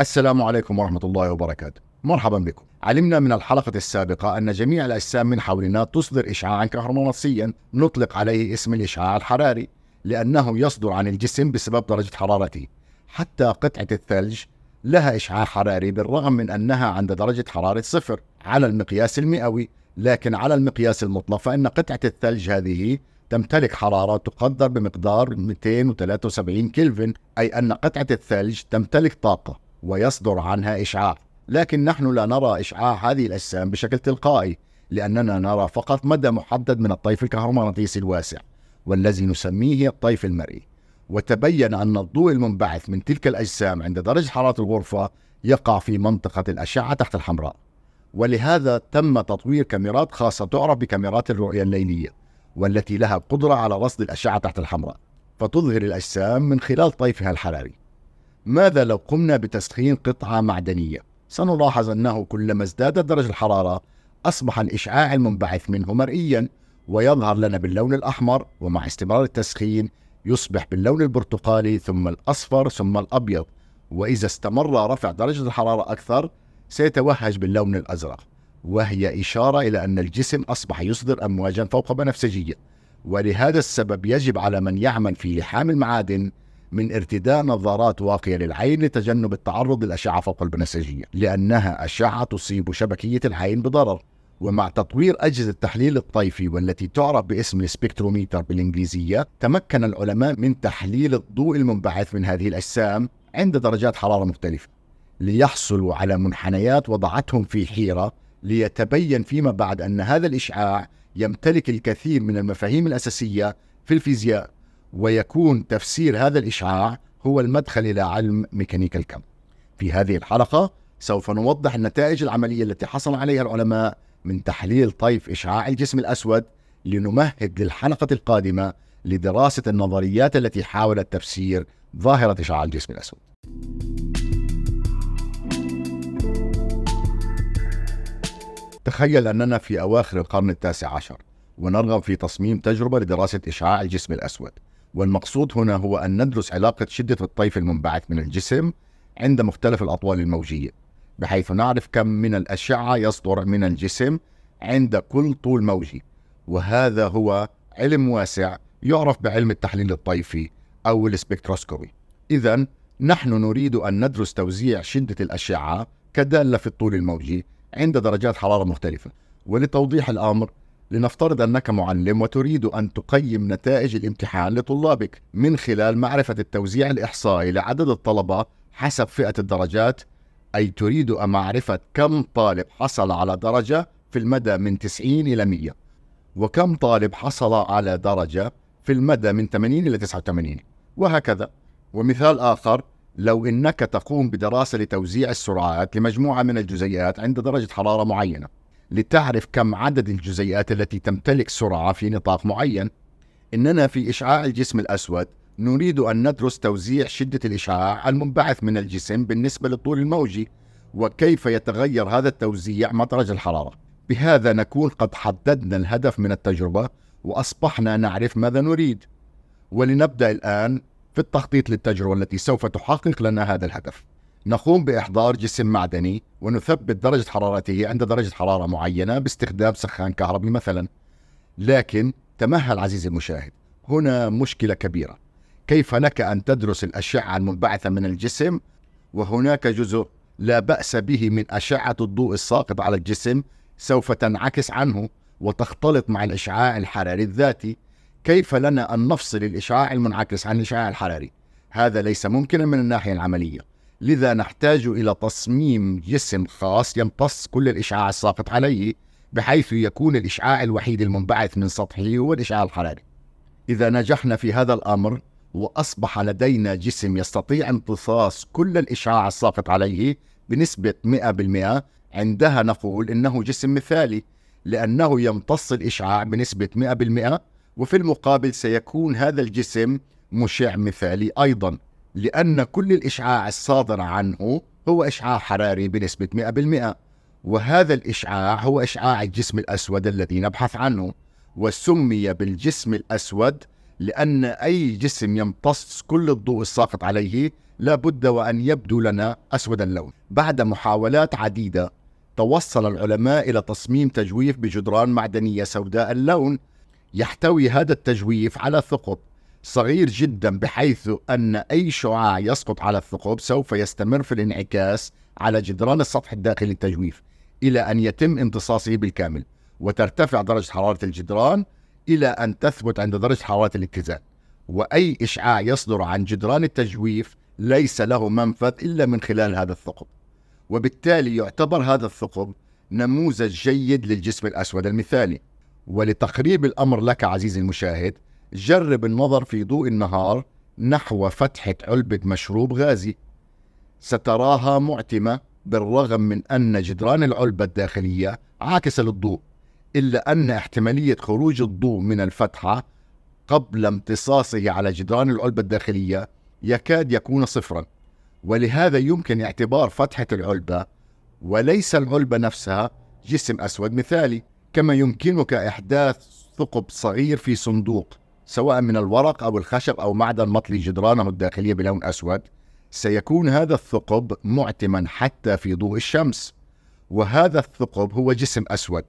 السلام عليكم ورحمة الله وبركاته مرحبا بكم علمنا من الحلقة السابقة أن جميع الأجسام من حولنا تصدر إشعاعا كهرومغناطيسيا نطلق عليه اسم الإشعاع الحراري لأنه يصدر عن الجسم بسبب درجة حرارته حتى قطعة الثلج لها إشعاع حراري بالرغم من أنها عند درجة حرارة صفر على المقياس المئوي لكن على المقياس المطلق فإن قطعة الثلج هذه تمتلك حرارة تقدر بمقدار 273 كلفن أي أن قطعة الثلج تمتلك طاقة ويصدر عنها إشعاع لكن نحن لا نرى إشعاع هذه الأجسام بشكل تلقائي لأننا نرى فقط مدى محدد من الطيف الكهرومغناطيسي الواسع والذي نسميه الطيف المرئي وتبين أن الضوء المنبعث من تلك الأجسام عند درجة حرارة الغرفة يقع في منطقة الأشعة تحت الحمراء ولهذا تم تطوير كاميرات خاصة تعرف بكاميرات الرؤية الليلية والتي لها قدرة على رصد الأشعة تحت الحمراء فتظهر الأجسام من خلال طيفها الحراري ماذا لو قمنا بتسخين قطعة معدنية؟ سنلاحظ أنه كلما ازدادت درجة الحرارة أصبح الإشعاع المنبعث منه مرئيا ويظهر لنا باللون الأحمر ومع استمرار التسخين يصبح باللون البرتقالي ثم الأصفر ثم الأبيض وإذا استمر رفع درجة الحرارة أكثر سيتوهج باللون الأزرق وهي إشارة إلى أن الجسم أصبح يصدر أمواجا فوق بنفسجية ولهذا السبب يجب على من يعمل في لحام المعادن من ارتداء نظارات واقية للعين لتجنب التعرض للأشعة فوق البنفسجية لأنها أشعة تصيب شبكية العين بضرر ومع تطوير أجهزة التحليل الطيفي والتي تعرف باسم السبكتروميتر بالإنجليزية تمكن العلماء من تحليل الضوء المنبعث من هذه الأجسام عند درجات حرارة مختلفة ليحصلوا على منحنيات وضعتهم في حيرة ليتبين فيما بعد أن هذا الإشعاع يمتلك الكثير من المفاهيم الأساسية في الفيزياء ويكون تفسير هذا الإشعاع هو المدخل إلى علم ميكانيكا الكم في هذه الحلقة سوف نوضح النتائج العملية التي حصل عليها العلماء من تحليل طيف إشعاع الجسم الأسود لنمهد للحلقة القادمة لدراسة النظريات التي حاولت تفسير ظاهرة إشعاع الجسم الأسود تخيل أننا في أواخر القرن التاسع عشر ونرغب في تصميم تجربة لدراسة إشعاع الجسم الأسود والمقصود هنا هو أن ندرس علاقة شدة الطيف المنبعث من الجسم عند مختلف الأطوال الموجية بحيث نعرف كم من الأشعة يصدر من الجسم عند كل طول موجي وهذا هو علم واسع يعرف بعلم التحليل الطيفي أو السبكتروسكوبي إذا نحن نريد أن ندرس توزيع شدة الأشعة كدالة في الطول الموجي عند درجات حرارة مختلفة ولتوضيح الأمر لنفترض أنك معلم وتريد أن تقيم نتائج الامتحان لطلابك من خلال معرفة التوزيع الإحصائي لعدد الطلبة حسب فئة الدرجات أي تريد معرفة كم طالب حصل على درجة في المدى من 90 إلى 100 وكم طالب حصل على درجة في المدى من 80 إلى 89 وهكذا ومثال آخر لو إنك تقوم بدراسة لتوزيع السرعات لمجموعة من الجزيئات عند درجة حرارة معينة لتعرف كم عدد الجزيئات التي تمتلك سرعة في نطاق معين إننا في إشعاع الجسم الأسود نريد أن ندرس توزيع شدة الإشعاع المنبعث من الجسم بالنسبة للطول الموجي وكيف يتغير هذا التوزيع مع درجة الحرارة بهذا نكون قد حددنا الهدف من التجربة وأصبحنا نعرف ماذا نريد ولنبدأ الآن في التخطيط للتجربة التي سوف تحقق لنا هذا الهدف نقوم بإحضار جسم معدني ونثبت درجة حرارته عند درجة حرارة معينة باستخدام سخان كهربي مثلا لكن تمهل عزيزي المشاهد هنا مشكلة كبيرة كيف لك أن تدرس الأشعة المنبعثة من الجسم وهناك جزء لا بأس به من أشعة الضوء الساقط على الجسم سوف تنعكس عنه وتختلط مع الإشعاع الحراري الذاتي كيف لنا أن نفصل الإشعاع المنعكس عن الإشعاع الحراري؟ هذا ليس ممكنا من الناحية العملية لذا نحتاج إلى تصميم جسم خاص يمتص كل الإشعاع الساقط عليه بحيث يكون الإشعاع الوحيد المنبعث من سطحه هو الإشعاع الحراري إذا نجحنا في هذا الأمر وأصبح لدينا جسم يستطيع امتصاص كل الإشعاع الساقط عليه بنسبة 100% عندها نقول إنه جسم مثالي لأنه يمتص الإشعاع بنسبة 100% وفي المقابل سيكون هذا الجسم مشع مثالي أيضاً لأن كل الإشعاع الصادر عنه هو إشعاع حراري بنسبة 100% وهذا الإشعاع هو إشعاع الجسم الأسود الذي نبحث عنه وسمي بالجسم الأسود لأن أي جسم يمتص كل الضوء الساقط عليه لابد وأن يبدو لنا أسود اللون بعد محاولات عديدة توصل العلماء إلى تصميم تجويف بجدران معدنية سوداء اللون يحتوي هذا التجويف على ثقب صغير جدا بحيث أن أي شعاع يسقط على الثقوب سوف يستمر في الانعكاس على جدران السطح الداخلي التجويف إلى أن يتم امتصاصه بالكامل وترتفع درجة حرارة الجدران إلى أن تثبت عند درجة حرارة الاتزان وأي إشعاع يصدر عن جدران التجويف ليس له منفذ إلا من خلال هذا الثقب وبالتالي يعتبر هذا الثقب نموذج جيد للجسم الأسود المثالي ولتقريب الأمر لك عزيزي المشاهد جرب النظر في ضوء النهار نحو فتحة علبة مشروب غازي ستراها معتمة بالرغم من أن جدران العلبة الداخلية عاكسة للضوء إلا أن احتمالية خروج الضوء من الفتحة قبل امتصاصه على جدران العلبة الداخلية يكاد يكون صفرا ولهذا يمكن اعتبار فتحة العلبة وليس العلبة نفسها جسم أسود مثالي كما يمكنك إحداث ثقب صغير في صندوق سواء من الورق أو الخشب أو معدن مطلي جدرانه الداخلية بلون أسود سيكون هذا الثقب معتما حتى في ضوء الشمس وهذا الثقب هو جسم أسود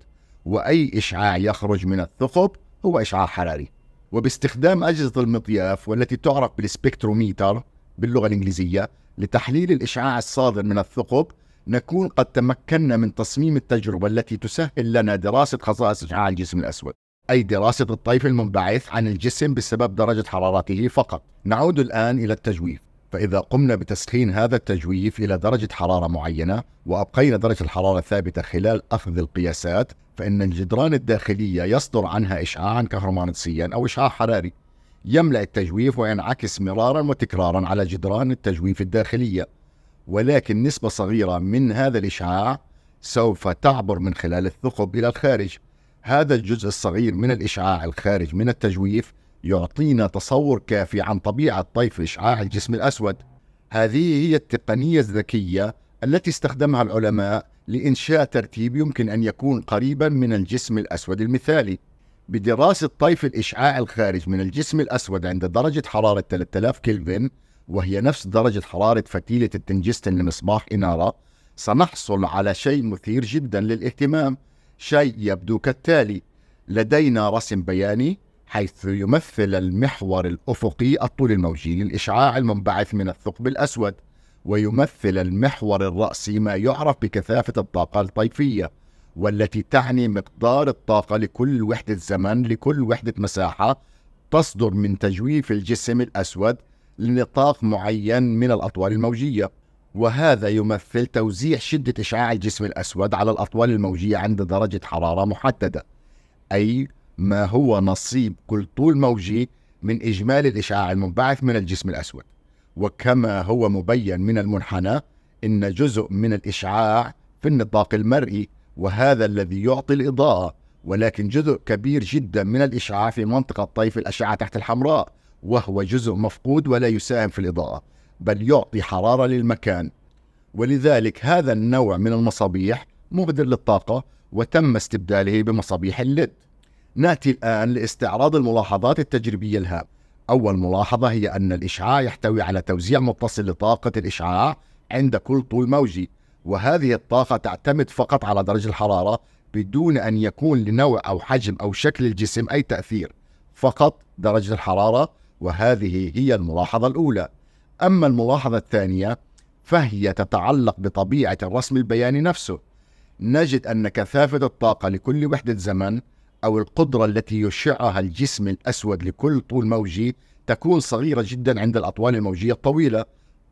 وأي إشعاع يخرج من الثقب هو إشعاع حراري وباستخدام أجهزة المطياف والتي تعرف بالسبكتروميتر باللغة الإنجليزية لتحليل الإشعاع الصادر من الثقب نكون قد تمكنا من تصميم التجربة التي تسهل لنا دراسة خصائص إشعاع الجسم الأسود أي دراسة الطيف المنبعث عن الجسم بسبب درجة حرارته فقط. نعود الآن إلى التجويف، فإذا قمنا بتسخين هذا التجويف إلى درجة حرارة معينة وأبقينا درجة الحرارة ثابتة خلال أخذ القياسات، فإن الجدران الداخلية يصدر عنها إشعاعا كهرومغناطيسيا أو إشعاع حراري. يملأ التجويف وينعكس مرارا وتكرارا على جدران التجويف الداخلية، ولكن نسبة صغيرة من هذا الإشعاع سوف تعبر من خلال الثقب إلى الخارج. هذا الجزء الصغير من الإشعاع الخارج من التجويف يعطينا تصور كافي عن طبيعة طيف إشعاع الجسم الأسود هذه هي التقنية الذكية التي استخدمها العلماء لإنشاء ترتيب يمكن أن يكون قريبا من الجسم الأسود المثالي بدراسة طيف الإشعاع الخارج من الجسم الأسود عند درجة حرارة 3000 كلفن وهي نفس درجة حرارة فتيلة التنجستن لمصباح إنارة سنحصل على شيء مثير جدا للاهتمام شيء يبدو كالتالي لدينا رسم بياني حيث يمثل المحور الأفقي الطول الموجي للإشعاع المنبعث من الثقب الأسود ويمثل المحور الرأسي ما يعرف بكثافة الطاقة الطيفية والتي تعني مقدار الطاقة لكل وحدة زمن لكل وحدة مساحة تصدر من تجويف الجسم الأسود لنطاق معين من الأطوال الموجية وهذا يمثل توزيع شدة إشعاع الجسم الأسود على الأطوال الموجية عند درجة حرارة محددة أي ما هو نصيب كل طول موجي من إجمالي الإشعاع المنبعث من الجسم الأسود وكما هو مبين من المنحنى إن جزء من الإشعاع في النطاق المرئي وهذا الذي يعطي الإضاءة ولكن جزء كبير جدا من الإشعاع في منطقة طيف الأشعة تحت الحمراء وهو جزء مفقود ولا يساهم في الإضاءة بل يعطي حرارة للمكان ولذلك هذا النوع من المصابيح مبذر للطاقة وتم استبداله بمصابيح الليد ناتي الآن لاستعراض الملاحظات التجريبية لها أول ملاحظة هي أن الإشعاع يحتوي على توزيع متصل لطاقة الإشعاع عند كل طول موجي وهذه الطاقة تعتمد فقط على درجة الحرارة بدون أن يكون لنوع أو حجم أو شكل الجسم أي تأثير فقط درجة الحرارة وهذه هي الملاحظة الأولى أما الملاحظة الثانية فهي تتعلق بطبيعة الرسم البياني نفسه نجد أن كثافة الطاقة لكل وحدة زمن أو القدرة التي يشعها الجسم الأسود لكل طول موجي تكون صغيرة جدا عند الأطوال الموجية الطويلة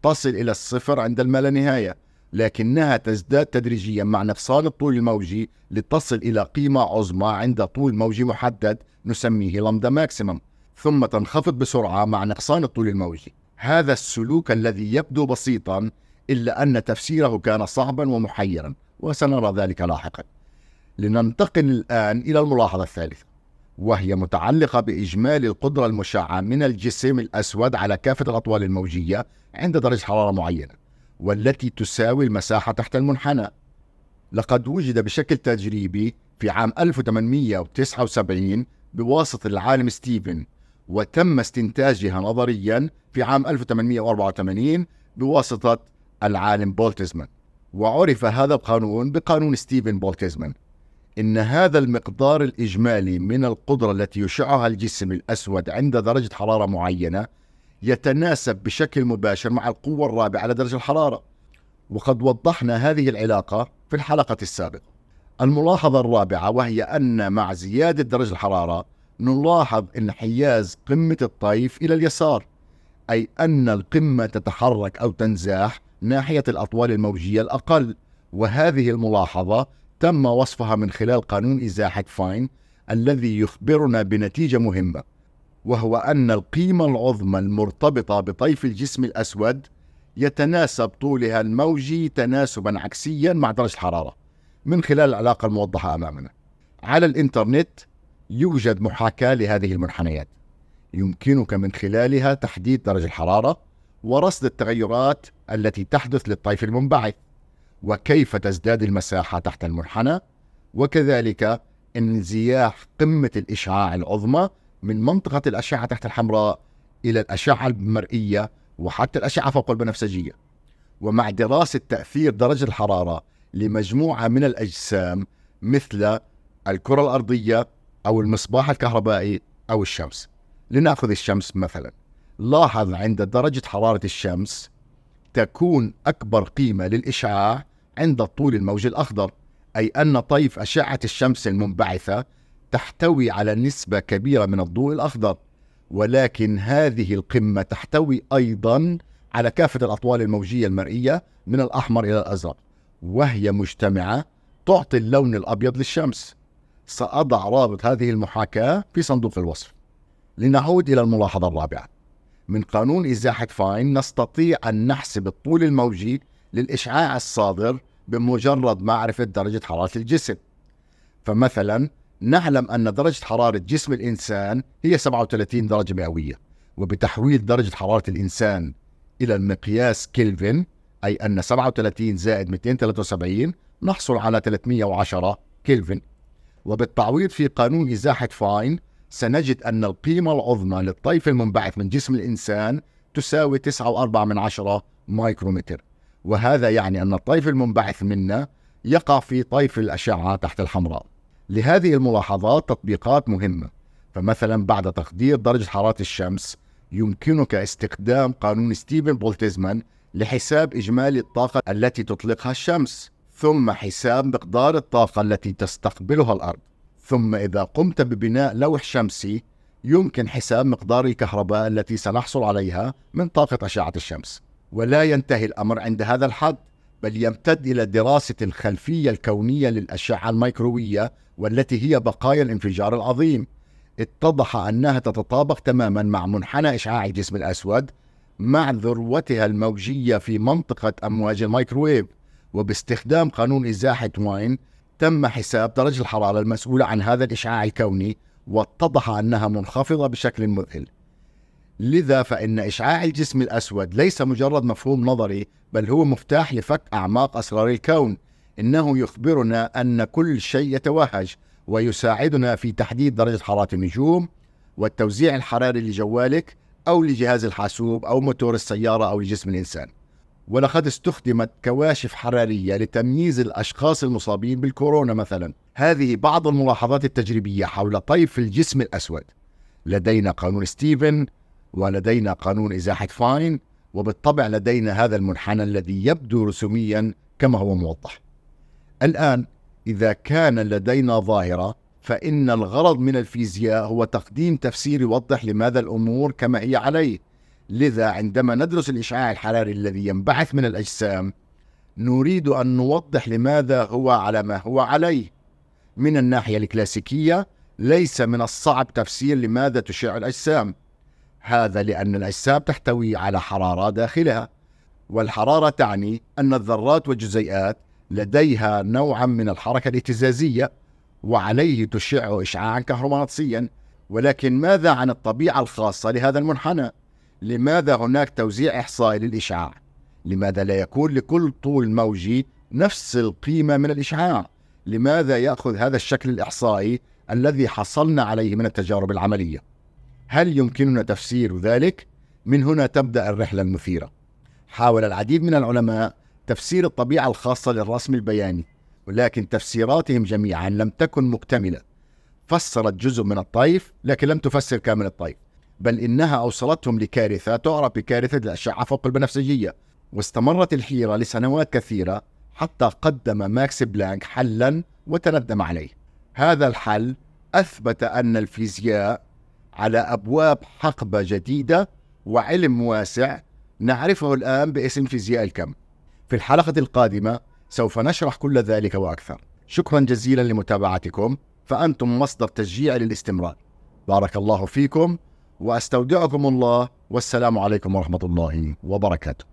تصل إلى الصفر عند الما نهاية لكنها تزداد تدريجيا مع نقصان الطول الموجي لتصل إلى قيمة عظمى عند طول موجي محدد نسميه لامدا ماكسيمم ثم تنخفض بسرعة مع نقصان الطول الموجي هذا السلوك الذي يبدو بسيطا إلا أن تفسيره كان صعبا ومحيرا وسنرى ذلك لاحقا لننتقل الآن إلى الملاحظة الثالثة وهي متعلقة بإجمالي القدرة المشعة من الجسم الأسود على كافة الأطوال الموجية عند درجة حرارة معينة والتي تساوي المساحة تحت المنحنى لقد وجد بشكل تجريبي في عام 1879 بواسطة العالم ستيفن وتم استنتاجها نظريا في عام 1884 بواسطة العالم بولتزمان وعرف هذا القانون بقانون ستيفن بولتزمان إن هذا المقدار الإجمالي من القدرة التي يشعها الجسم الأسود عند درجة حرارة معينة يتناسب بشكل مباشر مع القوة الرابعة على درجة الحرارة وقد وضحنا هذه العلاقة في الحلقة السابقة الملاحظة الرابعة وهي أن مع زيادة درجة الحرارة نلاحظ أن حياز قمة الطيف إلى اليسار أي أن القمة تتحرك أو تنزاح ناحية الأطوال الموجية الأقل وهذه الملاحظة تم وصفها من خلال قانون إزاحة فاين الذي يخبرنا بنتيجة مهمة وهو أن القيمة العظمى المرتبطة بطيف الجسم الأسود يتناسب طولها الموجي تناسبا عكسيا مع درجة الحرارة من خلال العلاقة الموضحة أمامنا على الإنترنت يوجد محاكاة لهذه المنحنيات يمكنك من خلالها تحديد درجة الحرارة ورصد التغيرات التي تحدث للطيف المنبعث وكيف تزداد المساحة تحت المنحنى وكذلك انزياح قمة الإشعاع العظمى من منطقة الأشعة تحت الحمراء إلى الأشعة المرئية وحتى الأشعة فوق البنفسجية ومع دراسة تأثير درجة الحرارة لمجموعة من الأجسام مثل الكرة الأرضية او المصباح الكهربائي او الشمس لناخذ الشمس مثلا لاحظ عند درجه حراره الشمس تكون اكبر قيمه للاشعاع عند الطول الموجي الاخضر اي ان طيف اشعه الشمس المنبعثه تحتوي على نسبه كبيره من الضوء الاخضر ولكن هذه القمه تحتوي ايضا على كافه الاطوال الموجيه المرئيه من الاحمر الى الازرق وهي مجتمعه تعطي اللون الابيض للشمس سأضع رابط هذه المحاكاة في صندوق الوصف لنعود إلى الملاحظة الرابعة من قانون إزاحة فاين نستطيع أن نحسب الطول الموجي للإشعاع الصادر بمجرد معرفة درجة حرارة الجسم فمثلا نعلم أن درجة حرارة جسم الإنسان هي 37 درجة مئوية وبتحويل درجة حرارة الإنسان إلى المقياس كلفن أي أن 37 زائد 273 نحصل على 310 كلفن وبالتعويض في قانون إزاحة فاين سنجد أن القيمة العظمى للطيف المنبعث من جسم الإنسان تساوي 9.4 مايكرومتر وهذا يعني أن الطيف المنبعث منا يقع في طيف الأشعة تحت الحمراء لهذه الملاحظات تطبيقات مهمة فمثلا بعد تقدير درجة حرارة الشمس يمكنك استخدام قانون ستيفن بولتزمان لحساب إجمالي الطاقة التي تطلقها الشمس ثم حساب مقدار الطاقة التي تستقبلها الأرض ثم إذا قمت ببناء لوح شمسي يمكن حساب مقدار الكهرباء التي سنحصل عليها من طاقة أشعة الشمس ولا ينتهي الأمر عند هذا الحد بل يمتد إلى دراسة الخلفية الكونية للأشعة الميكروية والتي هي بقايا الانفجار العظيم اتضح أنها تتطابق تماما مع منحنى إشعاع الجسم الأسود مع ذروتها الموجية في منطقة أمواج الميكروويف وباستخدام قانون إزاحة واين تم حساب درجة الحرارة المسؤولة عن هذا الإشعاع الكوني واتضح أنها منخفضة بشكل مذهل لذا فإن إشعاع الجسم الأسود ليس مجرد مفهوم نظري بل هو مفتاح لفك أعماق أسرار الكون إنه يخبرنا أن كل شيء يتوهج ويساعدنا في تحديد درجة حرارة النجوم والتوزيع الحراري لجوالك أو لجهاز الحاسوب أو موتور السيارة أو لجسم الإنسان ولقد استخدمت كواشف حرارية لتمييز الأشخاص المصابين بالكورونا مثلا هذه بعض الملاحظات التجريبية حول طيف الجسم الأسود لدينا قانون ستيفن ولدينا قانون إزاحة فاين وبالطبع لدينا هذا المنحنى الذي يبدو رسوميا كما هو موضح الآن إذا كان لدينا ظاهرة فإن الغرض من الفيزياء هو تقديم تفسير يوضح لماذا الأمور كما هي عليه لذا عندما ندرس الإشعاع الحراري الذي ينبعث من الأجسام نريد أن نوضح لماذا هو على ما هو عليه من الناحية الكلاسيكية ليس من الصعب تفسير لماذا تشع الأجسام هذا لأن الأجسام تحتوي على حرارة داخلها والحرارة تعني أن الذرات والجزيئات لديها نوعا من الحركة الاهتزازية وعليه تشع إشعاعا كهرومغناطيسيا ولكن ماذا عن الطبيعة الخاصة لهذا المنحنى؟ لماذا هناك توزيع إحصائي للإشعاع؟ لماذا لا يكون لكل طول موجي نفس القيمة من الإشعاع؟ لماذا يأخذ هذا الشكل الإحصائي الذي حصلنا عليه من التجارب العملية؟ هل يمكننا تفسير ذلك؟ من هنا تبدأ الرحلة المثيرة. حاول العديد من العلماء تفسير الطبيعة الخاصة للرسم البياني، ولكن تفسيراتهم جميعا لم تكن مكتملة. فسرت جزء من الطيف لكن لم تفسر كامل الطيف. بل إنها أوصلتهم لكارثة تعرف بكارثة الأشعة فوق البنفسجية واستمرت الحيرة لسنوات كثيرة حتى قدم ماكس بلانك حلا وتندم عليه هذا الحل أثبت أن الفيزياء على أبواب حقبة جديدة وعلم واسع نعرفه الآن باسم فيزياء الكم في الحلقة القادمة سوف نشرح كل ذلك وأكثر شكرا جزيلا لمتابعتكم فأنتم مصدر تشجيع للاستمرار بارك الله فيكم واستودعكم الله والسلام عليكم ورحمه الله وبركاته